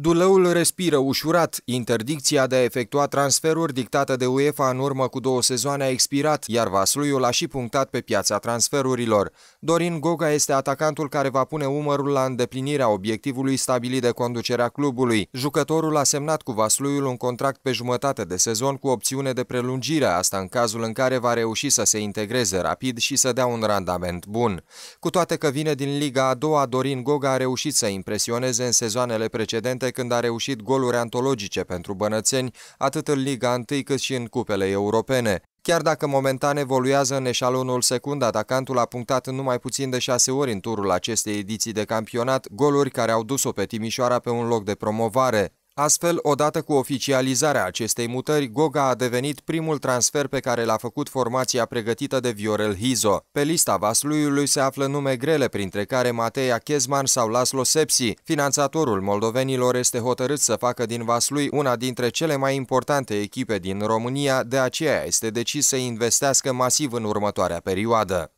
Dulăul respiră ușurat. Interdicția de a efectua transferuri dictată de UEFA în urmă cu două sezoane a expirat, iar Vasluiul a și punctat pe piața transferurilor. Dorin Goga este atacantul care va pune umărul la îndeplinirea obiectivului stabilit de conducerea clubului. Jucătorul a semnat cu Vasluiul un contract pe jumătate de sezon cu opțiune de prelungire, asta în cazul în care va reuși să se integreze rapid și să dea un randament bun. Cu toate că vine din Liga a doua, Dorin Goga a reușit să impresioneze în sezoanele precedente minute când a reușit goluri antologice pentru bănățeni, atât în Liga 1 cât și în cupele europene. Chiar dacă momentan evoluează în eșalonul secund, atacantul a punctat numai puțin de șase ori în turul acestei ediții de campionat, goluri care au dus-o pe Timișoara pe un loc de promovare. Astfel, odată cu oficializarea acestei mutări, Goga a devenit primul transfer pe care l-a făcut formația pregătită de Viorel Hizo. Pe lista Vasluiului se află nume grele, printre care Mateia Chezman sau Laslo Sepsi. Finanțatorul moldovenilor este hotărât să facă din Vaslui una dintre cele mai importante echipe din România, de aceea este decis să investească masiv în următoarea perioadă.